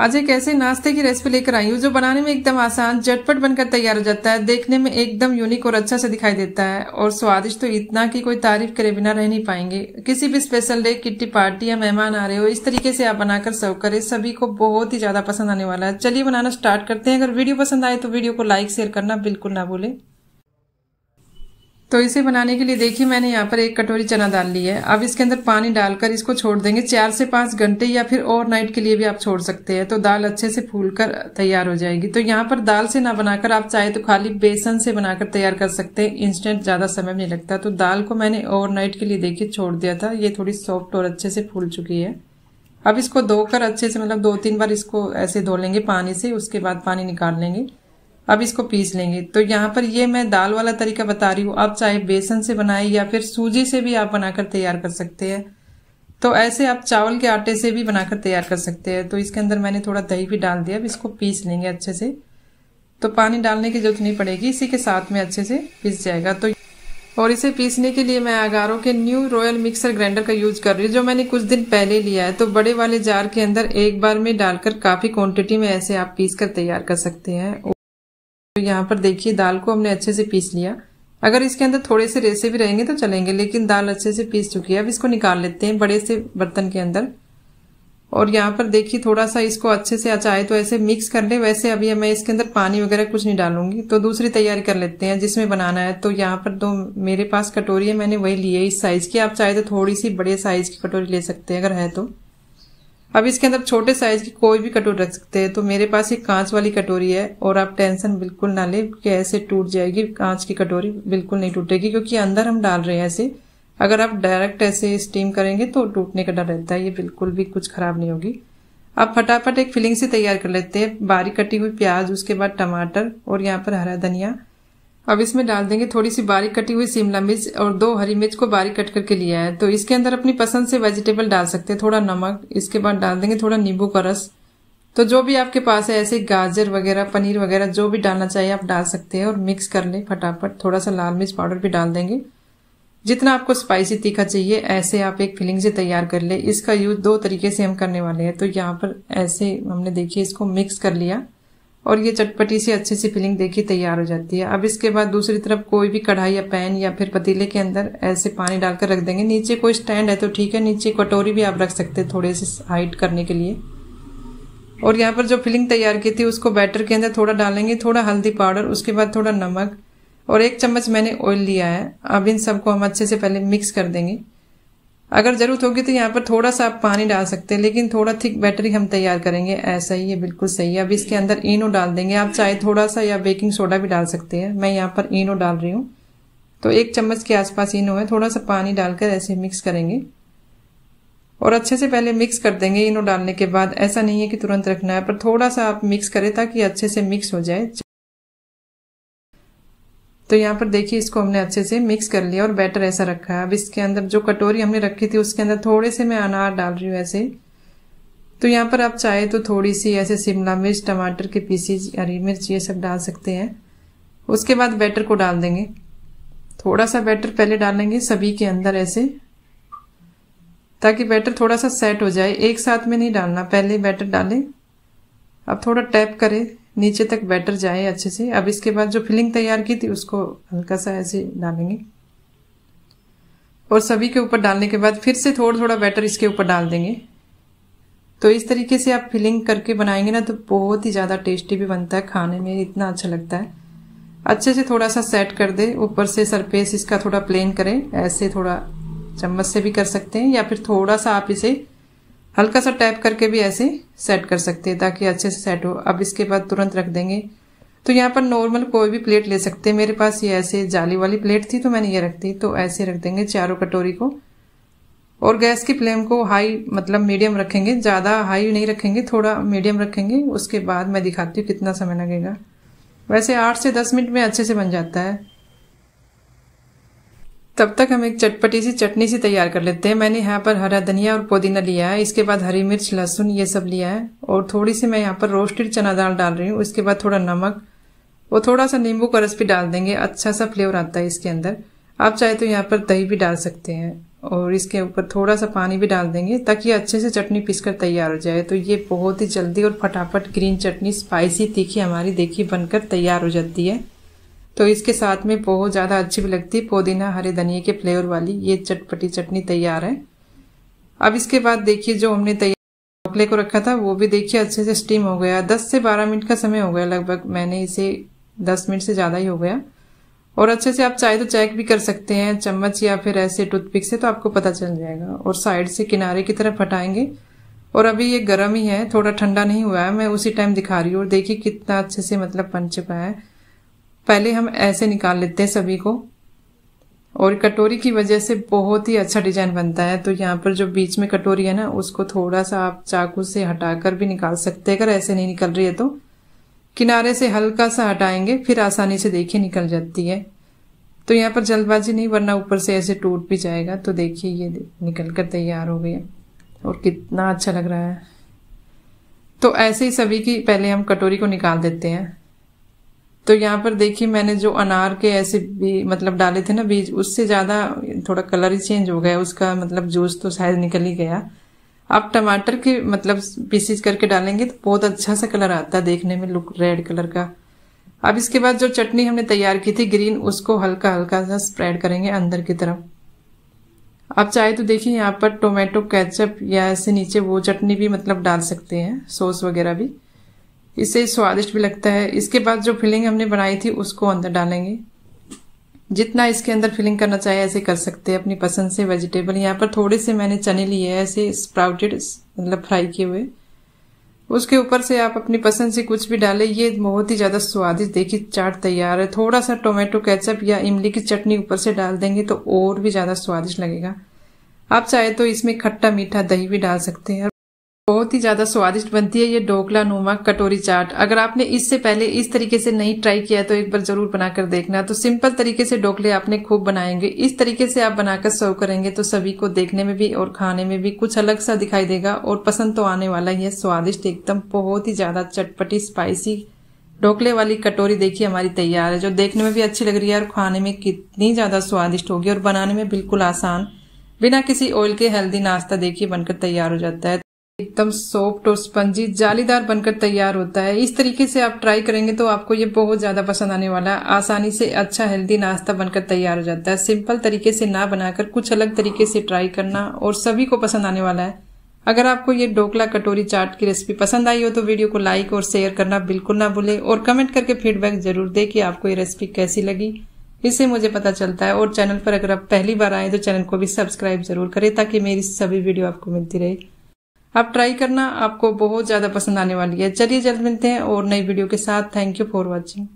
आज एक ऐसे नाश्ते की रेसिपी लेकर आई हूँ जो बनाने में एकदम आसान झटपट बनकर तैयार हो जाता है देखने में एकदम यूनिक और अच्छा से दिखाई देता है और स्वादिष्ट तो इतना कि कोई तारीफ करे बिना रह नहीं पाएंगे किसी भी स्पेशल डे किट्टी पार्टी या मेहमान आ रहे हो इस तरीके से आप बनाकर सर्व करें सभी को बहुत ही ज्यादा पसंद आने वाला है चलिए बनाना स्टार्ट करते हैं अगर वीडियो पसंद आए तो वीडियो को लाइक शेयर करना बिल्कुल ना भूलें तो इसे बनाने के लिए देखिए मैंने यहाँ पर एक कटोरी चना डाल ली है अब इसके अंदर पानी डालकर इसको छोड़ देंगे चार से पाँच घंटे या फिर ओवर नाइट के लिए भी आप छोड़ सकते हैं तो दाल अच्छे से फूल कर तैयार हो जाएगी तो यहाँ पर दाल से ना बनाकर आप चाहे तो खाली बेसन से बनाकर तैयार कर सकते हैं इंस्टेंट ज़्यादा समय नहीं लगता तो दाल को मैंने नाइट के लिए देखिए छोड़ दिया था ये थोड़ी सॉफ्ट और अच्छे से फूल चुकी है अब इसको धोकर अच्छे से मतलब दो तीन बार इसको ऐसे धो लेंगे पानी से उसके बाद पानी निकाल लेंगे अब इसको पीस लेंगे तो यहाँ पर ये मैं दाल वाला तरीका बता रही हूँ आप चाहे बेसन से बनाए या फिर सूजी से भी आप बनाकर तैयार कर सकते हैं तो ऐसे आप चावल के आटे से भी बनाकर तैयार कर सकते हैं तो इसके अंदर मैंने थोड़ा दही भी डाल दिया अब इसको पीस लेंगे अच्छे से तो पानी डालने की जरूरत नहीं पड़ेगी इसी के साथ में अच्छे से पीस जाएगा तो और इसे पीसने के लिए मैं अगारों के न्यू रॉयल मिक्सर ग्राइंडर का यूज कर रही हूँ जो मैंने कुछ दिन पहले लिया है तो बड़े वाले जार के अंदर एक बार में डालकर काफी क्वांटिटी में ऐसे आप पीस कर तैयार कर सकते हैं तो यहाँ पर देखिए दाल को हमने अच्छे से पीस लिया अगर इसके अंदर थोड़े से रेसे भी रहेंगे तो चलेंगे लेकिन दाल अच्छे से पीस चुकी है अब इसको निकाल लेते हैं बड़े से बर्तन के अंदर और यहाँ पर देखिए थोड़ा सा इसको अच्छे से अचाए तो ऐसे मिक्स कर ले वैसे अभी मैं इसके अंदर पानी वगैरह कुछ नहीं डालूंगी तो दूसरी तैयारी कर लेते हैं जिसमें बनाना है तो यहाँ पर दो मेरे पास कटोरी है मैंने वही ली है इस साइज की आप चाहे तो थोड़ी सी बड़े साइज की कटोरी ले सकते हैं अगर है तो अब इसके अंदर छोटे साइज की कोई भी कटोरी रख सकते हैं तो मेरे पास एक कांच वाली कटोरी है और आप टेंशन बिल्कुल ना ले कि ऐसे टूट जाएगी कांच की कटोरी बिल्कुल नहीं टूटेगी क्योंकि अंदर हम डाल रहे हैं ऐसे अगर आप डायरेक्ट ऐसे स्टीम करेंगे तो टूटने का डर रहता है ये बिल्कुल भी कुछ खराब नहीं होगी आप फटाफट एक फिलिंग से तैयार कर लेते हैं बारीक कटी हुई प्याज उसके बाद टमाटर और यहाँ पर हरा धनिया अब इसमें डाल देंगे थोड़ी सी बारीक कटी हुई शिमला मिर्च और दो हरी मिर्च को बारीक कट करके लिया है तो इसके अंदर अपनी पसंद से वेजिटेबल डाल सकते हैं थोड़ा नमक इसके बाद डाल देंगे थोड़ा नींबू का रस तो जो भी आपके पास है ऐसे गाजर वगैरह पनीर वगैरह जो भी डालना चाहिए आप डाल सकते हैं और मिक्स कर लें फटाफट थोड़ा सा लाल मिर्च पाउडर भी डाल देंगे जितना आपको स्पाइसी तीखा चाहिए ऐसे आप एक फिलिंग से तैयार कर ले इसका यूज दो तरीके से हम करने वाले हैं तो यहाँ पर ऐसे हमने देखिए इसको मिक्स कर लिया और ये चटपटी सी अच्छी सी फिलिंग देखिए तैयार हो जाती है अब इसके बाद दूसरी तरफ कोई भी कढ़ाई या पैन या फिर पतीले के अंदर ऐसे पानी डालकर रख देंगे नीचे कोई स्टैंड है तो ठीक है नीचे कटोरी भी आप रख सकते हैं थोड़े से हाइट करने के लिए और यहाँ पर जो फिलिंग तैयार की थी उसको बैटर के अंदर थोड़ा डालेंगे थोड़ा हल्दी पाउडर उसके बाद थोड़ा नमक और एक चम्मच मैंने ऑयल लिया है अब इन सबको हम अच्छे से पहले मिक्स कर देंगे अगर ज़रूरत होगी तो यहाँ पर थोड़ा सा आप पानी डाल सकते हैं लेकिन थोड़ा थिक बैटरी हम तैयार करेंगे ऐसा ही है बिल्कुल सही है अब इसके अंदर इनो डाल देंगे आप चाहे थोड़ा सा या बेकिंग सोडा भी डाल सकते हैं मैं यहाँ पर इनो डाल रही हूँ तो एक चम्मच के आसपास इनो है थोड़ा सा पानी डालकर ऐसे मिक्स करेंगे और अच्छे से पहले मिक्स कर देंगे इनो डालने के बाद ऐसा नहीं है कि तुरंत रखना है पर थोड़ा सा आप मिक्स करें ताकि अच्छे से मिक्स हो जाए तो यहाँ पर देखिए इसको हमने अच्छे से मिक्स कर लिया और बैटर ऐसा रखा है अब इसके अंदर जो कटोरी हमने रखी थी उसके अंदर थोड़े से मैं अनार डाल रही हूँ ऐसे तो यहाँ पर आप चाहे तो थोड़ी सी ऐसे शिमला मिर्च टमाटर के पीसीज हरी मिर्च ये सब डाल सकते हैं उसके बाद बैटर को डाल देंगे थोड़ा सा बैटर पहले डालेंगे सभी के अंदर ऐसे ताकि बैटर थोड़ा सा सेट हो जाए एक साथ में नहीं डालना पहले बैटर डालें अब थोड़ा टैप करें नीचे तक बैटर जाए अच्छे से अब इसके बाद जो फिलिंग तैयार की थी उसको हल्का सा ऐसे डालेंगे और सभी के ऊपर डालने के बाद फिर से थोड़ा थोड़ा बैटर इसके ऊपर डाल देंगे तो इस तरीके से आप फिलिंग करके बनाएंगे ना तो बहुत ही ज़्यादा टेस्टी भी बनता है खाने में इतना अच्छा लगता है अच्छे से थोड़ा सा सेट कर दे ऊपर से सरफेस इसका थोड़ा प्लेन करें ऐसे थोड़ा चम्मच से भी कर सकते हैं या फिर थोड़ा सा आप इसे हल्का सा टैप करके भी ऐसे सेट कर सकते हैं ताकि अच्छे से सेट हो अब इसके बाद तुरंत रख देंगे तो यहाँ पर नॉर्मल कोई भी प्लेट ले सकते हैं मेरे पास ये ऐसे जाली वाली प्लेट थी तो मैंने ये रख दी तो ऐसे रख देंगे चारों कटोरी को और गैस की फ्लेम को हाई मतलब मीडियम रखेंगे ज़्यादा हाई नहीं रखेंगे थोड़ा मीडियम रखेंगे उसके बाद मैं दिखाती हूँ कितना समय लगेगा वैसे आठ से दस मिनट में अच्छे से बन जाता है तब तक हम एक चटपटी सी चटनी सी तैयार कर लेते हैं मैंने यहाँ पर हरा धनिया और पुदीना लिया है इसके बाद हरी मिर्च लहसुन ये सब लिया है और थोड़ी सी मैं यहाँ पर रोस्टेड चना दाल डाल रही हूँ उसके बाद थोड़ा नमक और थोड़ा सा नींबू का रस भी डाल देंगे अच्छा सा फ्लेवर आता है इसके अंदर आप चाहे तो यहाँ पर दही भी डाल सकते हैं और इसके ऊपर थोड़ा सा पानी भी डाल देंगे ताकि अच्छे से चटनी पीस तैयार हो जाए तो ये बहुत ही जल्दी और फटाफट ग्रीन चटनी स्पाइसी तीखी हमारी देखी बनकर तैयार हो जाती है तो इसके साथ में बहुत ज़्यादा अच्छी भी लगती है पुदीना हरे धनिए के फ्लेवर वाली ये चटपटी चटनी तैयार है अब इसके बाद देखिए जो हमने तैयार ढोकले को रखा था वो भी देखिए अच्छे से स्टीम हो गया दस से बारह मिनट का समय हो गया लगभग मैंने इसे दस मिनट से ज़्यादा ही हो गया और अच्छे से आप चाहे तो चेक भी कर सकते हैं चम्मच या फिर ऐसे टूथपिक से तो आपको पता चल जाएगा और साइड से किनारे की तरफ हटाएंगे और अभी ये गर्म ही है थोड़ा ठंडा नहीं हुआ है मैं उसी टाइम दिखा रही हूँ और देखिए कितना अच्छे से मतलब पन चुका है पहले हम ऐसे निकाल लेते हैं सभी को और कटोरी की वजह से बहुत ही अच्छा डिजाइन बनता है तो यहाँ पर जो बीच में कटोरी है ना उसको थोड़ा सा आप चाकू से हटाकर भी निकाल सकते हैं अगर ऐसे नहीं निकल रही है तो किनारे से हल्का सा हटाएंगे फिर आसानी से देखिए निकल जाती है तो यहाँ पर जल्दबाजी नहीं वरना ऊपर से ऐसे टूट भी जाएगा तो देखिए ये निकल कर तैयार हो गया और कितना अच्छा लग रहा है तो ऐसे ही सभी की पहले हम कटोरी को निकाल देते हैं तो यहाँ पर देखिए मैंने जो अनार के ऐसे भी मतलब डाले थे ना बीज उससे ज़्यादा थोड़ा कलर ही चेंज हो गया उसका मतलब जूस तो शायद निकल ही गया अब टमाटर के मतलब पीसीज करके डालेंगे तो बहुत अच्छा सा कलर आता है देखने में लुक रेड कलर का अब इसके बाद जो चटनी हमने तैयार की थी ग्रीन उसको हल्का हल्का सा स्प्रेड करेंगे अंदर की तरफ आप चाहे तो देखिए यहाँ पर टोमेटो केचप या ऐसे नीचे वो चटनी भी मतलब डाल सकते हैं सॉस वगैरह भी इससे स्वादिष्ट भी लगता है इसके बाद जो फिलिंग हमने बनाई थी उसको अंदर डालेंगे जितना इसके अंदर फिलिंग करना चाहे ऐसे कर सकते हैं अपनी पसंद से वेजिटेबल यहाँ पर थोड़े से मैंने चने लिए हैं ऐसे स्प्राउटेड मतलब फ्राई किए हुए उसके ऊपर से आप अपनी पसंद से कुछ भी डालें ये बहुत ही ज़्यादा स्वादिष्ट देखिए चाट तैयार है थोड़ा सा टोमेटो केचप या इमली की चटनी ऊपर से डाल देंगे तो और भी ज़्यादा स्वादिष्ट लगेगा आप चाहे तो इसमें खट्टा मीठा दही भी डाल सकते हैं बहुत ही ज्यादा स्वादिष्ट बनती है ये ढोकला नुमा कटोरी चाट अगर आपने इससे पहले इस तरीके से नहीं ट्राई किया तो एक बार जरूर बनाकर देखना तो सिंपल तरीके से ढोकले आपने खूब बनाएंगे इस तरीके से आप बनाकर सर्व करेंगे तो सभी को देखने में भी और खाने में भी कुछ अलग सा दिखाई देगा और पसंद तो आने वाला ही है स्वादिष्ट एकदम बहुत ही ज्यादा चटपटी स्पाइसी ढोकले वाली कटोरी देखिए हमारी तैयार है जो देखने में भी अच्छी लग रही है और खाने में कितनी ज्यादा स्वादिष्ट होगी और बनाने में बिल्कुल आसान बिना किसी ऑयल के हेल्दी नाश्ता देखिए बनकर तैयार हो जाता है एकदम सॉफ्ट और स्पंजी जालीदार बनकर तैयार होता है इस तरीके से आप ट्राई करेंगे तो आपको ये बहुत ज्यादा पसंद आने वाला है आसानी से अच्छा हेल्दी नाश्ता बनकर तैयार हो जाता है सिंपल तरीके से ना बनाकर कुछ अलग तरीके से ट्राई करना और सभी को पसंद आने वाला है अगर आपको ये डोकला कटोरी चाट की रेसिपी पसंद आई हो तो वीडियो को लाइक और शेयर करना बिल्कुल ना भूले और कमेंट करके फीडबैक जरूर दे कि आपको ये रेसिपी कैसी लगी इससे मुझे पता चलता है और चैनल पर अगर आप पहली बार आए तो चैनल को भी सब्सक्राइब जरूर करें ताकि मेरी सभी वीडियो आपको मिलती रहे आप ट्राई करना आपको बहुत ज़्यादा पसंद आने वाली है चलिए जल्द मिलते हैं और नई वीडियो के साथ थैंक यू फॉर वॉचिंग